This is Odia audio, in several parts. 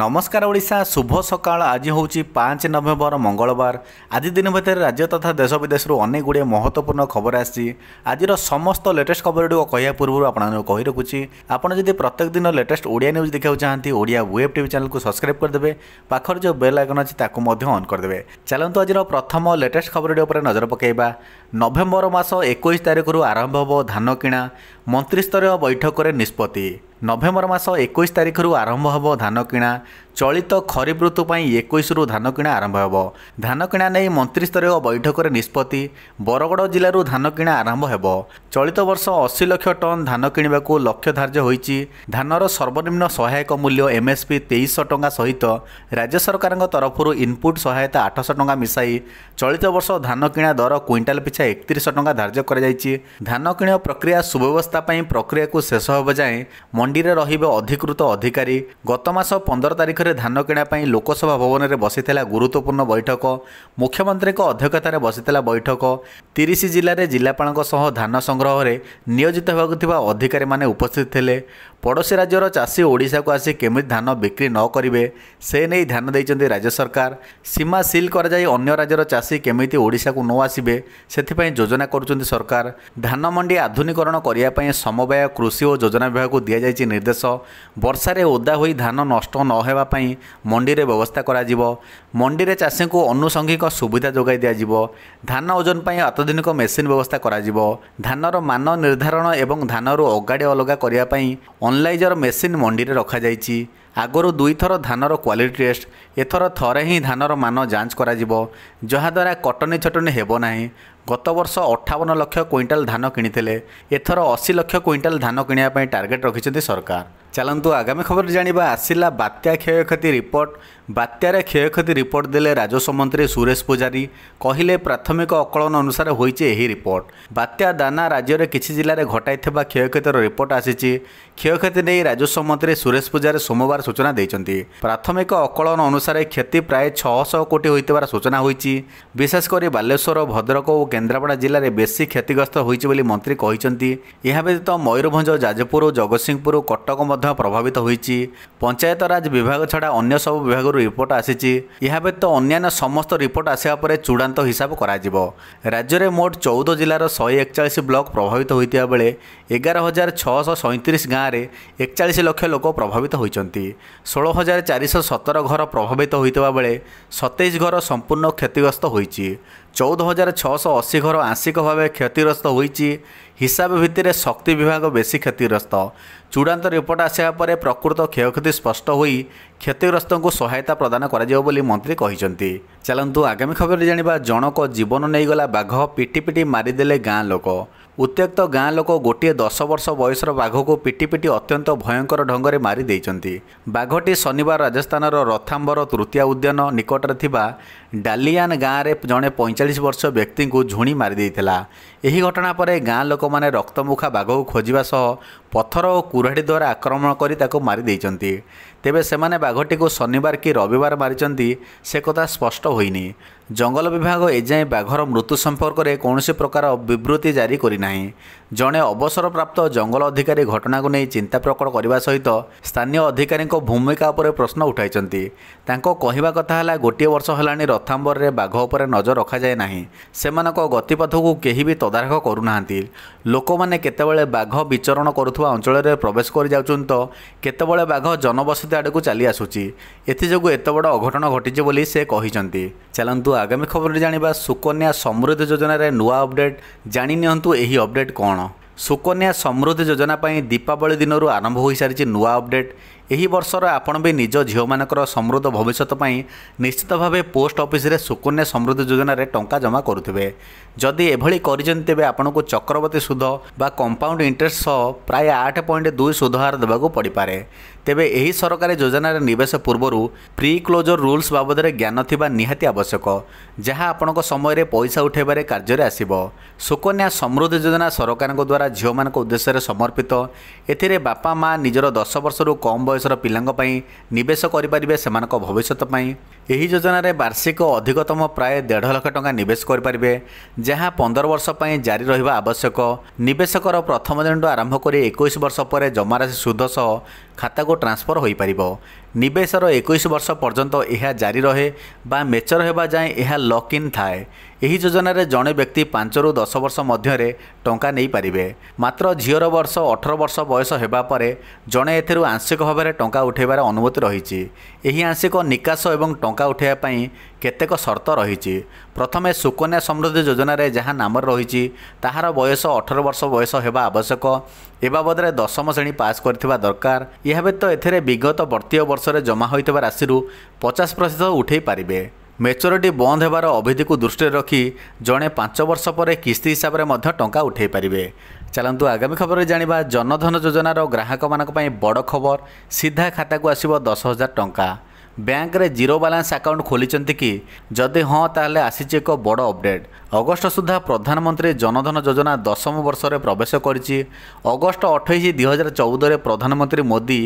ନମସ୍କାର ଓଡ଼ିଶା ଶୁଭ ସକାଳ ଆଜି ହେଉଛି ପାଞ୍ଚ ନଭେମ୍ବର ମଙ୍ଗଳବାର ଆଜି ଦିନ ଭିତରେ ରାଜ୍ୟ ତଥା ଦେଶ ବିଦେଶରୁ ଅନେକ ଗୁଡ଼ିଏ ମହତ୍ତ୍ୱପୂର୍ଣ୍ଣ ଖବର ଆସିଛି ଆଜିର ସମସ୍ତ ଲେଟେଷ୍ଟ ଖବରଗୁଡ଼ିକ କହିବା ପୂର୍ବରୁ ଆପଣମାନଙ୍କୁ କହି ରଖୁଛି ଆପଣ ଯଦି ପ୍ରତ୍ୟେକ ଦିନ ଲେଟେଷ୍ଟ ଓଡ଼ିଆ ନ୍ୟୁଜ୍ ଦେଖିବାକୁ ଚାହାନ୍ତି ଓଡ଼ିଆ ୱେବ୍ ଟିଭି ଚ୍ୟାନେଲକୁ ସବସ୍କ୍ରାଇବ୍ କରିଦେବେ ପାଖରେ ଯେଉଁ ବେଲ୍ ଆଇକନ୍ ଅଛି ତାକୁ ମଧ୍ୟ ଅନ୍ କରିଦେବେ ଚାଲନ୍ତୁ ଆଜିର ପ୍ରଥମ ଲେଟେଷ୍ଟ ଖବରଟି ଉପରେ ନଜର ପକାଇବା ନଭେମ୍ବର ମାସ ଏକୋଇଶ ତାରିଖରୁ ଆରମ୍ଭ ହେବ ଧାନ କିଣା ମନ୍ତ୍ରୀସ୍ତରୀୟ ବୈଠକରେ ନିଷ୍ପତ୍ତି ନଭେମ୍ବର ମାସ ଏକୋଇଶ ତାରିଖରୁ ଆରମ୍ଭ ହେବ ଧାନ କିଣା ଚଳିତ ଖରିଫ ଋତୁ ପାଇଁ ଏକୋଇଶରୁ ଧାନ କିଣା ଆରମ୍ଭ ହେବ ଧାନ କିଣା ନେଇ ମନ୍ତ୍ରୀସ୍ତରୀୟ ବୈଠକରେ ନିଷ୍ପତ୍ତି ବରଗଡ଼ ଜିଲ୍ଲାରୁ ଧାନ କିଣା ଆରମ୍ଭ ହେବ ଚଳିତ ବର୍ଷ ଅଶୀ ଲକ୍ଷ ଟନ୍ ଧାନ କିଣିବାକୁ ଲକ୍ଷ୍ୟ ଧାର୍ଯ୍ୟ ହୋଇଛି ଧାନର ସର୍ବନିମ୍ନ ସହାୟକ ମୂଲ୍ୟ ଏମ୍ଏସ୍ପି ତେଇଶ ଟଙ୍କା ସହିତ ରାଜ୍ୟ ସରକାରଙ୍କ ତରଫରୁ ଇନ୍ପୁଟ୍ ସହାୟତା ଆଠଶହ ଟଙ୍କା ମିଶାଇ ଚଳିତ ବର୍ଷ ଧାନ କିଣା ଦର କ୍ୱିଣ୍ଟାଲ ପିଛା ଏକତିରିଶ ଟଙ୍କା ଧାର୍ଯ୍ୟ କରାଯାଇଛି ଧାନ କିଣା ପ୍ରକ୍ରିୟା ସୁବ୍ୟବସ୍ଥା ପାଇଁ ପ୍ରକ୍ରିୟାକୁ ଶେଷ ହେବା ଯାଏଁ ମଣ୍ଡିରେ ରହିବେ ଅଧିକୃତ ଅଧିକାରୀ ଗତମାସ ପନ୍ଦର ତାରିଖ ପକ୍ଷରେ ଧାନ କିଣା ପାଇଁ ଲୋକସଭା ଭବନରେ ବସିଥିଲା ଗୁରୁତ୍ୱପୂର୍ଣ୍ଣ ବୈଠକ ମୁଖ୍ୟମନ୍ତ୍ରୀଙ୍କ ଅଧ୍ୟକ୍ଷତାରେ ବସିଥିଲା ବୈଠକ ତିରିଶ ଜିଲ୍ଲାରେ ଜିଲ୍ଲାପାଳଙ୍କ ସହ ଧାନ ସଂଗ୍ରହରେ ନିୟୋଜିତ ହେବାକୁ ଥିବା ଅଧିକାରୀମାନେ ଉପସ୍ଥିତ ଥିଲେ ପଡ଼ୋଶୀ ରାଜ୍ୟର ଚାଷୀ ଓଡ଼ିଶାକୁ ଆସି କେମିତି ଧାନ ବିକ୍ରି ନ କରିବେ ସେ ନେଇ ଧ୍ୟାନ ଦେଇଛନ୍ତି ରାଜ୍ୟ ସରକାର ସୀମା ସିଲ୍ କରାଯାଇ ଅନ୍ୟ ରାଜ୍ୟର ଚାଷୀ କେମିତି ଓଡ଼ିଶାକୁ ନ ଆସିବେ ସେଥିପାଇଁ ଯୋଜନା କରୁଛନ୍ତି ସରକାର ଧାନ ମଣ୍ଡି ଆଧୁନିକରଣ କରିବା ପାଇଁ ସମବାୟ କୃଷି ଓ ଯୋଜନା ବିଭାଗକୁ ଦିଆଯାଇଛି ନିର୍ଦ୍ଦେଶ ବର୍ଷାରେ ଓଦା ହୋଇ ଧାନ ନଷ୍ଟ ନ ହେବା ପାଇଁ ମଣ୍ଡିରେ ବ୍ୟବସ୍ଥା କରାଯିବ ମଣ୍ଡିରେ ଚାଷୀଙ୍କୁ ଅନୁଷଙ୍ଗିକ ସୁବିଧା ଯୋଗାଇ ଦିଆଯିବ ଧାନ ଓଜନ ପାଇଁ ଅତ୍ୟାଧୁନିକ ମେସିନ୍ ବ୍ୟବସ୍ଥା କରାଯିବ ଧାନର ମାନ ନିର୍ଦ୍ଧାରଣ ଏବଂ ଧାନରୁ ଅଗାଡ଼ି ଅଲଗା କରିବା ପାଇଁ ଅନଲାଇଜର ମେସିନ୍ ମଣ୍ଡିରେ ରଖାଯାଇଛି ଆଗରୁ ଦୁଇଥର ଧାନର କ୍ୱାଲିଟି ଟେଷ୍ଟ ଏଥର ଥରେ ହିଁ ଧାନର ମାନ ଯାଞ୍ଚ କରାଯିବ ଯାହାଦ୍ୱାରା କଟନୀ ଛଟନୀ ହେବ ନାହିଁ ଗତବର୍ଷ ଅଠାବନ ଲକ୍ଷ କ୍ୱିଣ୍ଟାଲ ଧାନ କିଣିଥିଲେ ଏଥର ଅଶୀ ଲକ୍ଷ କ୍ୱିଣ୍ଟାଲ ଧାନ କିଣିବା ପାଇଁ ଟାର୍ଗେଟ ରଖିଛନ୍ତି ସରକାର ଚାଲନ୍ତୁ ଆଗାମୀ ଖବର ଜାଣିବା ଆସିଲା ବାତ୍ୟା କ୍ଷୟକ୍ଷତି ରିପୋର୍ଟ ବାତ୍ୟାରେ କ୍ଷୟକ୍ଷତି ରିପୋର୍ଟ ଦେଲେ ରାଜସ୍ୱ ମନ୍ତ୍ରୀ ସୁରେଶ ପୂଜାରୀ କହିଲେ ପ୍ରାଥମିକ ଆକଳନ ଅନୁସାରେ ହୋଇଛି ଏହି ରିପୋର୍ଟ ବାତ୍ୟା ଦାନା ରାଜ୍ୟରେ କିଛି ଜିଲ୍ଲାରେ ଘଟାଇଥିବା କ୍ଷୟକ୍ଷତିର ରିପୋର୍ଟ ଆସିଛି କ୍ଷୟକ୍ଷତି ନେଇ ରାଜସ୍ୱ ମନ୍ତ୍ରୀ ସୁରେଶ ପୂଜାରୀ ସୋମବାର ସୂଚନା ଦେଇଛନ୍ତି ପ୍ରାଥମିକ ଆକଳନ ଅନୁସାରେ କ୍ଷତି ପ୍ରାୟ ଛଅଶହ କୋଟି ହୋଇଥିବାର ସୂଚନା ହୋଇଛି ବିଶେଷ କରି ବାଲେଶ୍ୱର ଭଦ୍ରକ ଓ କେନ୍ଦ୍ରାପଡ଼ା ଜିଲ୍ଲାରେ ବେଶୀ କ୍ଷତିଗ୍ରସ୍ତ ହୋଇଛି ବୋଲି ମନ୍ତ୍ରୀ କହିଛନ୍ତି ଏହା ବ୍ୟତୀତ ମୟୂରଭଞ୍ଜ ଯାଜପୁର ଓ ଜଗତସିଂହପୁର କଟକ ମଧ୍ୟ ପ୍ରଭାବିତ ହୋଇଛି ପଞ୍ଚାୟତରାଜ ବିଭାଗ ଛଡ଼ା ଅନ୍ୟ ସବୁ ବିଭାଗରୁ ରିପୋର୍ଟ ଆସିଛି ଏହା ବ୍ୟତୀତ ଅନ୍ୟାନ୍ୟ ସମସ୍ତ ରିପୋର୍ଟ ଆସିବା ପରେ ଚୂଡ଼ାନ୍ତ ହିସାବ କରାଯିବ ରାଜ୍ୟରେ ମୋଟ ଚଉଦ ଜିଲ୍ଲାର ଶହେ ଏକଚାଳିଶ ବ୍ଲକ ପ୍ରଭାବିତ ହୋଇଥିବା ବେଳେ ଏଗାର ହଜାର ଛଅଶହ ସଇଁତିରିଶ ଗାଁରେ ଏକଚାଳିଶ ଲକ୍ଷ ଲୋକ ପ୍ରଭାବିତ ହୋଇଛନ୍ତି ଷୋହଳ ହଜାର ଚାରିଶହ ସତର ଘର ପ୍ରଭାବିତ ହୋଇଥିବା ବେଳେ ସତେଇଶ ଘର ସମ୍ପୂର୍ଣ୍ଣ କ୍ଷତିଗ୍ରସ୍ତ ହୋଇଛି ଚଉଦ ହଜାର ଛଅଶହ ଅଶୀ ଘର ଆଂଶିକ ଭାବେ କ୍ଷତିଗ୍ରସ୍ତ ହୋଇଛି ହିସାବ ଭିତ୍ତିରେ ଶକ୍ତି ବିଭାଗ ବେଶୀ କ୍ଷତିଗ୍ରସ୍ତ ଚୂଡ଼ାନ୍ତ ରିପୋର୍ଟ ଆସିବା ପରେ ପ୍ରକୃତ କ୍ଷୟକ୍ଷତି ସ୍ପଷ୍ଟ ହୋଇ କ୍ଷତିଗ୍ରସ୍ତଙ୍କୁ ସହାୟତା ପ୍ରଦାନ କରାଯିବ ବୋଲି ମନ୍ତ୍ରୀ କହିଛନ୍ତି ଚାଲନ୍ତୁ ଆଗାମୀ ଖବରରେ ଜାଣିବା ଜଣକ ଜୀବନ ନେଇଗଲା ବାଘ ପିଟି ପିଟି ମାରିଦେଲେ ଗାଁ ଲୋକ ଉତ୍ତ୍ୟକ୍ତ ଗାଁ ଲୋକ ଗୋଟିଏ ଦଶ ବର୍ଷ ବୟସର ବାଘକୁ ପିଟି ପିଟି ଅତ୍ୟନ୍ତ ଭୟଙ୍କର ଢଙ୍ଗରେ ମାରି ଦେଇଛନ୍ତି ବାଘଟି ଶନିବାର ରାଜସ୍ଥାନର ରଥାମ୍ବର ତୃତୀୟ ଉଦ୍ୟାନ ନିକଟରେ ଥିବା ଡାଲିଆନ୍ ଗାଁରେ ଜଣେ ପଇଁଚାଳିଶ ଅଣଚାଳିଶ ବର୍ଷ ବ୍ୟକ୍ତିଙ୍କୁ ଝୁଣି ମାରିଦେଇଥିଲା ଏହି ଘଟଣା ପରେ ଗାଁ ଲୋକମାନେ ରକ୍ତମୁଖା ବାଘକୁ ଖୋଜିବା ସହ ପଥର ଓ କୁରାଢ଼ୀ ଦ୍ୱାରା ଆକ୍ରମଣ କରି ତାକୁ ମାରିଦେଇଛନ୍ତି ତେବେ ସେମାନେ ବାଘଟିକୁ ଶନିବାର କି ରବିବାର ମାରିଛନ୍ତି ସେ କଥା ସ୍ପଷ୍ଟ ହୋଇନି ଜଙ୍ଗଲ ବିଭାଗ ଏଯାଏଁ ବାଘର ମୃତ୍ୟୁ ସମ୍ପର୍କରେ କୌଣସି ପ୍ରକାର ବିବୃତ୍ତି ଜାରି କରିନାହିଁ ଜଣେ ଅବସରପ୍ରାପ୍ତ ଜଙ୍ଗଲ ଅଧିକାରୀ ଘଟଣାକୁ ନେଇ ଚିନ୍ତା ପ୍ରକଟ କରିବା ସହିତ ସ୍ଥାନୀୟ ଅଧିକାରୀଙ୍କ ଭୂମିକା ଉପରେ ପ୍ରଶ୍ନ ଉଠାଇଛନ୍ତି ତାଙ୍କ କହିବା କଥା ହେଲା ଗୋଟିଏ ବର୍ଷ ହେଲାଣି ରଥାମ୍ବରରେ ବାଘ ଉପରେ ନଜର ରଖାଯାଏ ନାହିଁ ସେମାନଙ୍କ ଗତିପଥକୁ କେହି ବି ତଦାରଖ କରୁନାହାନ୍ତି ଲୋକମାନେ କେତେବେଳେ ବାଘ ବିଚରଣ କରୁଥିବା ଅଞ୍ଚଳରେ ପ୍ରବେଶ କରିଯାଉଛନ୍ତି ତ କେତେବେଳେ ବାଘ ଜନବସତି ଆଡ଼କୁ ଚାଲି ଆସୁଛି ଏଥିଯୋଗୁଁ ଏତେ ବଡ଼ ଅଘଟଣ ଘଟିଛି ବୋଲି ସେ କହିଛନ୍ତି ଚାଲନ୍ତୁ ଆଗାମୀ ଖବରରେ ଜାଣିବା ସୁକନ୍ୟା ସମୃଦ୍ଧି ଯୋଜନାରେ ନୂଆ ଅପଡେଟ୍ ଜାଣି ନିଅନ୍ତୁ ଏହି ଅପଡେଟ୍ କ'ଣ ସୁକନ୍ୟା ସମୃଦ୍ଧି ଯୋଜନା ପାଇଁ ଦୀପାବଳି ଦିନରୁ ଆରମ୍ଭ ହୋଇସାରିଛି ନୂଆ ଅପଡେଟ୍ ଏହି ବର୍ଷର ଆପଣ ବି ନିଜ ଝିଅମାନଙ୍କର ସମୃଦ୍ଧ ଭବିଷ୍ୟତ ପାଇଁ ନିଶ୍ଚିତ ଭାବେ ପୋଷ୍ଟ ଅଫିସରେ ସୁକନ୍ୟା ସମୃଦ୍ଧି ଯୋଜନାରେ ଟଙ୍କା ଜମା କରୁଥିବେ ଯଦି ଏଭଳି କରିଛନ୍ତି ତେବେ ଆପଣଙ୍କୁ ଚକ୍ରବର୍ତ୍ତୀ ସୁଧ ବା କମ୍ପାଉଣ୍ଡ ଇଣ୍ଟରେଷ୍ଟ ସହ ପ୍ରାୟ ଆଠ ପଏଣ୍ଟ ଦୁଇ ସୁଧ ହାର ଦେବାକୁ ପଡ଼ିପାରେ ତେବେ ଏହି ସରକାରୀ ଯୋଜନାରେ ନିବେଶ ପୂର୍ବରୁ ପ୍ରି କ୍ଲୋଜର୍ ରୁଲ୍ସ ବାବଦରେ ଜ୍ଞାନ ଥିବା ନିହାତି ଆବଶ୍ୟକ ଯାହା ଆପଣଙ୍କ ସମୟରେ ପଇସା ଉଠାଇବାରେ କାର୍ଯ୍ୟରେ ଆସିବ ସୁକନ୍ୟା ସମୃଦ୍ଧି ଯୋଜନା ସରକାରଙ୍କ ଦ୍ୱାରା ଝିଅମାନଙ୍କ ଉଦ୍ଦେଶ୍ୟରେ ସମର୍ପିତ ଏଥିରେ ବାପା ମା' ନିଜର ଦଶ ବର୍ଷରୁ କମ୍ ବୟସର ପିଲାଙ୍କ ପାଇଁ ନିବେଶ କରିପାରିବେ ସେମାନଙ୍କ ଭବିଷ୍ୟତ ପାଇଁ ଏହି ଯୋଜନାରେ ବାର୍ଷିକ ଅଧିକତମ ପ୍ରାୟ ଦେଢ଼ ଲକ୍ଷ ଟଙ୍କା ନିବେଶ କରିପାରିବେ ଯାହା ପନ୍ଦର ବର୍ଷ ପାଇଁ ଜାରି ରହିବା ଆବଶ୍ୟକ ନିବେଶକର ପ୍ରଥମ ଦିନଠୁ ଆରମ୍ଭ କରି ଏକୋଇଶ ବର୍ଷ ପରେ ଜମାରାଶି ସୁଧ ସହ ଖାତାକୁ ଟ୍ରାନ୍ସଫର୍ ହୋଇପାରିବ ନିବେଶର ଏକୋଇଶ ବର୍ଷ ପର୍ଯ୍ୟନ୍ତ ଏହା ଜାରି ରହେ ବା ମେଚର ହେବା ଯାଏଁ ଏହା ଲକ୍ ଇନ୍ ଥାଏ ଏହି ଯୋଜନାରେ ଜଣେ ବ୍ୟକ୍ତି ପାଞ୍ଚରୁ ଦଶ ବର୍ଷ ମଧ୍ୟରେ ଟଙ୍କା ନେଇପାରିବେ ମାତ୍ର ଝିଅର ବର୍ଷ ଅଠର ବର୍ଷ ବୟସ ହେବା ପରେ ଜଣେ ଏଥିରୁ ଆଂଶିକ ଭାବରେ ଟଙ୍କା ଉଠାଇବାର ଅନୁମତି ରହିଛି ଏହି ଆଂଶିକ ନିକାଶ ଏବଂ ଟଙ୍କା ଉଠାଇବା ପାଇଁ କେତେକ ସର୍ତ୍ତ ରହିଛି ପ୍ରଥମେ ସୁକନ୍ୟା ସମୃଦ୍ଧି ଯୋଜନାରେ ଯାହା ନାମରେ ରହିଛି ତାହାର ବୟସ ଅଠର ବର୍ଷ ବୟସ ହେବା ଆବଶ୍ୟକ ଏ ବାବଦରେ ଦଶମ ଶ୍ରେଣୀ ପାସ୍ କରିଥିବା ଦରକାର ଏହା ବ୍ୟତୀତ ଏଥିରେ ବିଗତ ବର୍ତ୍ତୀୟ ବର୍ଷ ବର୍ଷରେ ଜମା ହୋଇଥିବା ରାଶିରୁ ପଚାଶ ପ୍ରତିଶତ ଉଠାଇ ପାରିବେ ମେଚ୍ୟୁରିଟି ବନ୍ଦ ହେବାର ଅଭିଧିକୁ ଦୃଷ୍ଟିରେ ରଖି ଜଣେ ପାଞ୍ଚ ବର୍ଷ ପରେ କିସ୍ତି ହିସାବରେ ମଧ୍ୟ ଟଙ୍କା ଉଠାଇ ପାରିବେ ଚାଲନ୍ତୁ ଆଗାମୀ ଖବରରେ ଜାଣିବା ଜନଧନ ଯୋଜନାର ଗ୍ରାହକମାନଙ୍କ ପାଇଁ ବଡ଼ ଖବର ସିଧା ଖାତାକୁ ଆସିବ ଦଶ ହଜାର ଟଙ୍କା ବ୍ୟାଙ୍କରେ ଜିରୋ ବାଲାନ୍ସ ଆକାଉଣ୍ଟ ଖୋଲିଛନ୍ତି କି ଯଦି ହଁ ତାହେଲେ ଆସିଛି ଏକ ବଡ଼ ଅପଡେଟ୍ ଅଗଷ୍ଟ ସୁଦ୍ଧା ପ୍ରଧାନମନ୍ତ୍ରୀ ଜନଧନ ଯୋଜନା ଦଶମ ବର୍ଷରେ ପ୍ରବେଶ କରିଛି ଅଗଷ୍ଟ ଅଠେଇଶ ଦୁଇହଜାର ଚଉଦରେ ପ୍ରଧାନମନ୍ତ୍ରୀ ମୋଦି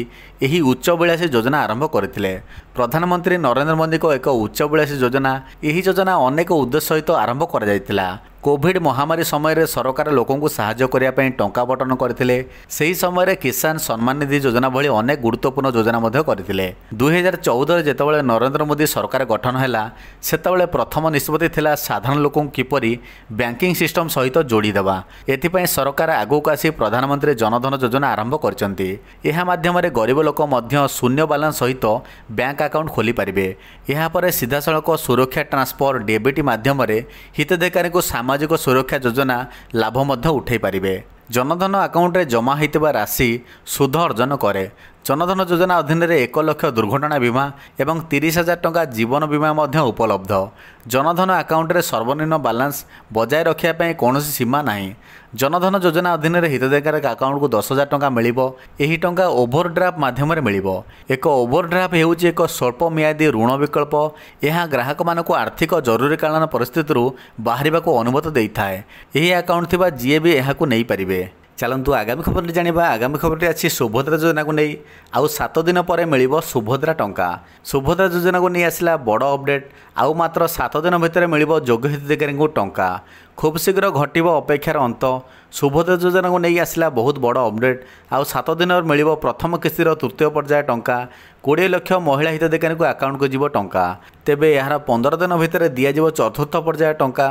ଏହି ଉଚ୍ଚବିଳାସୀ ଯୋଜନା ଆରମ୍ଭ କରିଥିଲେ ପ୍ରଧାନମନ୍ତ୍ରୀ ନରେନ୍ଦ୍ର ମୋଦିଙ୍କ ଏକ ଉଚ୍ଚବିଳାସୀ ଯୋଜନା ଏହି ଯୋଜନା ଅନେକ ଉଦ୍ଦେଶ୍ୟ ସହିତ ଆରମ୍ଭ କରାଯାଇଥିଲା କୋଭିଡ୍ ମହାମାରୀ ସମୟରେ ସରକାର ଲୋକଙ୍କୁ ସାହାଯ୍ୟ କରିବା ପାଇଁ ଟଙ୍କା ବଟନ କରିଥିଲେ ସେହି ସମୟରେ କିଷାନ ସମ୍ମାନ ନିଧି ଯୋଜନା ଭଳି ଅନେକ ଗୁରୁତ୍ୱପୂର୍ଣ୍ଣ ଯୋଜନା ମଧ୍ୟ କରିଥିଲେ ଦୁଇହଜାର ଚଉଦରେ ଯେତେବେଳେ ନରେନ୍ଦ୍ର ମୋଦି ସରକାର ଗଠନ ହେଲା ସେତେବେଳେ ପ୍ରଥମ ନିଷ୍ପତ୍ତି ଥିଲା ସାଧାରଣ ଲୋକଙ୍କୁ କିପରି ବ୍ୟାଙ୍କିଙ୍ଗ ସିଷ୍ଟମ ସହିତ ଯୋଡ଼ିଦେବା ଏଥିପାଇଁ ସରକାର ଆଗକୁ ଆସି ପ୍ରଧାନମନ୍ତ୍ରୀ ଜନଧନ ଯୋଜନା ଆରମ୍ଭ କରିଛନ୍ତି ଏହା ମାଧ୍ୟମରେ ଗରିବ ଲୋକ ମଧ୍ୟ ଶୂନ୍ୟ ବାଲାନ୍ସ ସହିତ ବ୍ୟାଙ୍କ ଆକାଉଣ୍ଟ ଖୋଲିପାରିବେ ଏହାପରେ ସିଧାସଳଖ ସୁରକ୍ଷା ଟ୍ରାନ୍ସଫର ଡେବିଟ୍ ମାଧ୍ୟମରେ ହିତାଧିକାରୀଙ୍କୁ ସାମ ସାମାଜିକ ସୁରକ୍ଷା ଯୋଜନା ଲାଭ ମଧ୍ୟ ଉଠାଇ ପାରିବେ ଜନଧନ ଆକାଉଣ୍ଟରେ ଜମା ହୋଇଥିବା ରାଶି ସୁଧ ଅର୍ଜନ କରେ ଜନଧନ ଯୋଜନା ଅଧୀନରେ ଏକ ଲକ୍ଷ ଦୁର୍ଘଟଣା ବୀମା ଏବଂ ତିରିଶ ହଜାର ଟଙ୍କା ଜୀବନ ବୀମା ମଧ୍ୟ ଉପଲବ୍ଧ ଜନଧନ ଆକାଉଣ୍ଟରେ ସର୍ବନିମ୍ନ ବାଲାନ୍ସ ବଜାୟ ରଖିବା ପାଇଁ କୌଣସି ସୀମା ନାହିଁ ଜନଧନ ଯୋଜନା ଅଧୀନରେ ହିତାଧିକାରୀଙ୍କ ଆକାଉଣ୍ଟକୁ ଦଶ ହଜାର ଟଙ୍କା ମିଳିବ ଏହି ଟଙ୍କା ଓଭର ଓଭରଡ୍ରାଫ୍ଟ ମାଧ୍ୟମରେ ମିଳିବ ଏକ ଓଭରଡ୍ରାଫ୍ଟ ହେଉଛି ଏକ ସ୍ୱଳ୍ପ ମିଆଦୀ ଋଣ ବିକଳ୍ପ ଏହା ଗ୍ରାହକମାନଙ୍କୁ ଆର୍ଥିକ ଜରୁରୀକାଳୀନ ପରିସ୍ଥିତିରୁ ବାହାରିବାକୁ ଅନୁମତି ଦେଇଥାଏ ଏହି ଆକାଉଣ୍ଟ ଥିବା ଯିଏ ବି ଏହାକୁ ନେଇପାରିବେ ଚାଲନ୍ତୁ ଆଗାମୀ ଖବରଟି ଜାଣିବା ଆଗାମୀ ଖବରଟି ଅଛି ସୁଭଦ୍ରା ଯୋଜନାକୁ ନେଇ ଆଉ ସାତ ଦିନ ପରେ ମିଳିବ ସୁଭଦ୍ରା ଟଙ୍କା ସୁଭଦ୍ରା ଯୋଜନାକୁ ନେଇ ଆସିଲା ବଡ଼ ଅପଡେଟ୍ ଆଉ ମାତ୍ର ସାତ ଦିନ ଭିତରେ ମିଳିବ ଯୋଗ୍ୟ ହିତାଧିକାରୀଙ୍କୁ ଟଙ୍କା ଖୁବ୍ ଶୀଘ୍ର ଘଟିବ ଅପେକ୍ଷାର ଅନ୍ତ ସୁଭଦ୍ରା ଯୋଜନାକୁ ନେଇ ଆସିଲା ବହୁତ ବଡ଼ ଅପଡେଟ୍ ଆଉ ସାତ ଦିନରେ ମିଳିବ ପ୍ରଥମ କିସ୍ତିର ତୃତୀୟ ପର୍ଯ୍ୟାୟ ଟଙ୍କା କୋଡ଼ିଏ ଲକ୍ଷ ମହିଳା ହିତାଧିକାରୀଙ୍କୁ ଆକାଉଣ୍ଟକୁ ଯିବ ଟଙ୍କା ତେବେ ଏହାର ପନ୍ଦର ଦିନ ଭିତରେ ଦିଆଯିବ ଚତୁର୍ଥ ପର୍ଯ୍ୟାୟ ଟଙ୍କା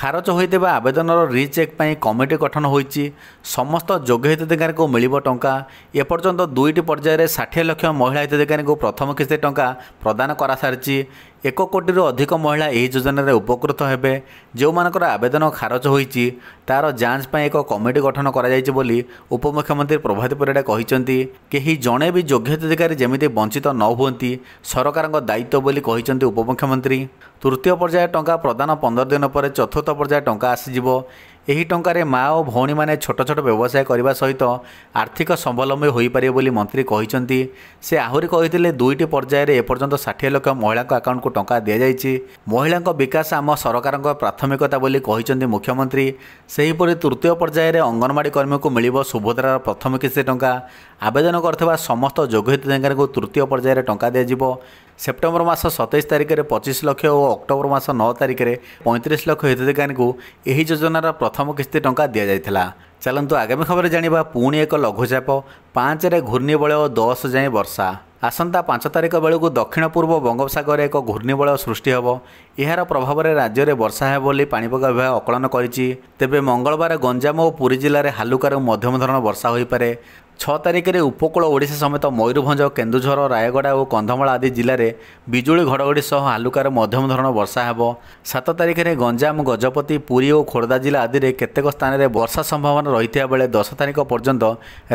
ଖାରଜ ହୋଇଥିବା ଆବେଦନର ରିଚେକ୍ ପାଇଁ କମିଟି ଗଠନ ହୋଇଛି ସମସ୍ତ ଯୋଗ୍ୟ ହିତାଧିକାରୀଙ୍କୁ ମିଳିବ ଟଙ୍କା ଏପର୍ଯ୍ୟନ୍ତ ଦୁଇଟି ପର୍ଯ୍ୟାୟରେ ଷାଠିଏ ଲକ୍ଷ ମହିଳା ହିତାଧିକାରୀଙ୍କୁ ପ୍ରଥମ କିସ୍ତି ଟଙ୍କା ପ୍ରଦାନ କରାସାରିଛି ଏକ କୋଟିରୁ ଅଧିକ ମହିଳା ଏହି ଯୋଜନାରେ ଉପକୃତ ହେବେ ଯେଉଁମାନଙ୍କର ଆବେଦନ ଖାରଜ ହୋଇଛି ତା'ର ଯାଞ୍ଚ ପାଇଁ ଏକ କମିଟି ଗଠନ କରାଯାଇଛି ବୋଲି ଉପମୁଖ୍ୟମନ୍ତ୍ରୀ ପ୍ରଭାତ ପରିଡ଼ା କହିଛନ୍ତି କେହି ଜଣେ ବି ଯୋଗ୍ୟତାଧିକାରୀ ଯେମିତି ବଞ୍ଚିତ ନ ହୁଅନ୍ତି ସରକାରଙ୍କ ଦାୟିତ୍ୱ ବୋଲି କହିଛନ୍ତି ଉପମୁଖ୍ୟମନ୍ତ୍ରୀ ତୃତୀୟ ପର୍ଯ୍ୟାୟ ଟଙ୍କା ପ୍ରଦାନ ପନ୍ଦର ଦିନ ପରେ ଚତୁର୍ଥ ପର୍ଯ୍ୟାୟ ଟଙ୍କା ଆସିଯିବ ଏହି ଟଙ୍କାରେ ମା ଓ ଭଉଣୀମାନେ ଛୋଟ ଛୋଟ ବ୍ୟବସାୟ କରିବା ସହିତ ଆର୍ଥିକ ସ୍ୱାବଲମ୍ବୀ ହୋଇପାରିବ ବୋଲି ମନ୍ତ୍ରୀ କହିଛନ୍ତି ସେ ଆହୁରି କହିଥିଲେ ଦୁଇଟି ପର୍ଯ୍ୟାୟରେ ଏପର୍ଯ୍ୟନ୍ତ ଷାଠିଏ ଲକ୍ଷ ମହିଳାଙ୍କ ଆକାଉଣ୍ଟକୁ ଟଙ୍କା ଦିଆଯାଇଛି ମହିଳାଙ୍କ ବିକାଶ ଆମ ସରକାରଙ୍କ ପ୍ରାଥମିକତା ବୋଲି କହିଛନ୍ତି ମୁଖ୍ୟମନ୍ତ୍ରୀ ସେହିପରି ତୃତୀୟ ପର୍ଯ୍ୟାୟରେ ଅଙ୍ଗନବାଡ଼ି କର୍ମୀଙ୍କୁ ମିଳିବ ସୁଭଦ୍ରାର ପ୍ରଥମ କିସ୍ତି ଟଙ୍କା ଆବେଦନ କରିଥିବା ସମସ୍ତ ଯୋଗ୍ୟ ହିତାଧିକାରୀଙ୍କୁ ତୃତୀୟ ପର୍ଯ୍ୟାୟରେ ଟଙ୍କା ଦିଆଯିବ ସେପ୍ଟେମ୍ବର ମାସ ସତେଇଶ ତାରିଖରେ ପଚିଶ ଲକ୍ଷ ଓ ଅକ୍ଟୋବର ମାସ ନଅ ତାରିଖରେ ପଇଁତିରିଶ ଲକ୍ଷ ହିତାଧିକାରୀଙ୍କୁ ଏହି ଯୋଜନାର ପ୍ରଥମ କିସ୍ତି ଟଙ୍କା ଦିଆଯାଇଥିଲା ଚାଲନ୍ତୁ ଆଗାମୀ ଖବର ଜାଣିବା ପୁଣି ଏକ ଲଘୁଚାପ ପାଞ୍ଚରେ ଘୂର୍ଣ୍ଣିବଳୟ ଓ ଦଶ ଯାଏଁ ବର୍ଷା ଆସନ୍ତା ପାଞ୍ଚ ତାରିଖ ବେଳକୁ ଦକ୍ଷିଣ ପୂର୍ବ ବଙ୍ଗୋପସାଗରରେ ଏକ ଘୂର୍ଣ୍ଣିବଳୟ ସୃଷ୍ଟି ହେବ ଏହାର ପ୍ରଭାବରେ ରାଜ୍ୟରେ ବର୍ଷା ହେବ ବୋଲି ପାଣିପାଗ ବିଭାଗ ଆକଳନ କରିଛି ତେବେ ମଙ୍ଗଳବାର ଗଞ୍ଜାମ ଓ ପୁରୀ ଜିଲ୍ଲାରେ ହାଲୁକାରୁ ମଧ୍ୟମ ଧରଣର ବର୍ଷା ହୋଇପାରେ ଛଅ ତାରିଖରେ ଉପକୂଳ ଓଡ଼ିଶା ସମେତ ମୟୂରଭଞ୍ଜ କେନ୍ଦୁଝର ରାୟଗଡ଼ା ଓ କନ୍ଧମାଳ ଆଦି ଜିଲ୍ଲାରେ ବିଜୁଳି ଘଡ଼ଘଡ଼ି ସହ ହାଲୁକାର ମଧ୍ୟମ ଧରଣର ବର୍ଷା ହେବ ସାତ ତାରିଖରେ ଗଞ୍ଜାମ ଗଜପତି ପୁରୀ ଓ ଖୋର୍ଦ୍ଧା ଜିଲ୍ଲା ଆଦିରେ କେତେକ ସ୍ଥାନରେ ବର୍ଷା ସମ୍ଭାବନା ରହିଥିବା ବେଳେ ଦଶ ତାରିଖ ପର୍ଯ୍ୟନ୍ତ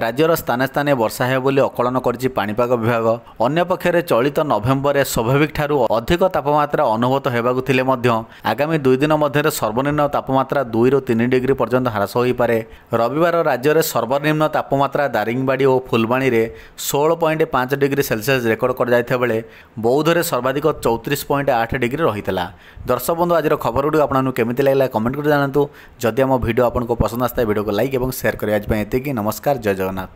ରାଜ୍ୟର ସ୍ଥାନେ ସ୍ଥାନେ ବର୍ଷା ହେବ ବୋଲି ଆକଳନ କରିଛି ପାଣିପାଗ ବିଭାଗ ଅନ୍ୟପକ୍ଷରେ ଚଳିତ ନଭେମ୍ବରରେ ସ୍ୱାଭାବିକଠାରୁ ଅଧିକ ତାପମାତ୍ରା ଅନୁଭୂତ ହେବାକୁ ଥିଲେ ମଧ୍ୟ ଆଗାମୀ ଦୁଇ ଦିନ ମଧ୍ୟରେ ସର୍ବନିମ୍ନ ତାପମାତ୍ରା ଦୁଇରୁ ତିନି ଡିଗ୍ରୀ ପର୍ଯ୍ୟନ୍ତ ହ୍ରାସ ହୋଇପାରେ ରବିବାର ରାଜ୍ୟରେ ସର୍ବନିମ୍ନ ତାପମାତ୍ରା ଦାରି ଦାରିଙ୍ଗବାଡ଼ି ଓ ଫୁଲବାଣୀରେ ଷୋହଳ ପଏଣ୍ଟ ପାଞ୍ଚ ଡିଗ୍ରୀ ସେଲସିୟସ୍ ରେକର୍ଡ କରାଯାଇଥିବା ବେଳେ ବୌଦ୍ଧରେ ସର୍ବାଧିକ ଚଉତିରିଶ ପଏଣ୍ଟ ଆଠ ଡିଗ୍ରୀ ରହିଥିଲା ଦର୍ଶକ ବନ୍ଧୁ ଆଜିର ଖବରଗୁଡ଼ିକୁ ଆପଣଙ୍କୁ କେମିତି ଲାଗିଲା କମେଣ୍ଟ କରି ଜାଣନ୍ତୁ ଯଦି ଆମ ଭିଡ଼ିଓ ଆପଣଙ୍କୁ ପସନ୍ଦ ଆସିଥାଏ ଭିଡ଼ିଓକୁ ଲାଇକ୍ ଏବଂ ସେୟାର କରିବା ପାଇଁ ଏତିକି ନମସ୍କାର ଜୟ ଜଗନ୍ନାଥ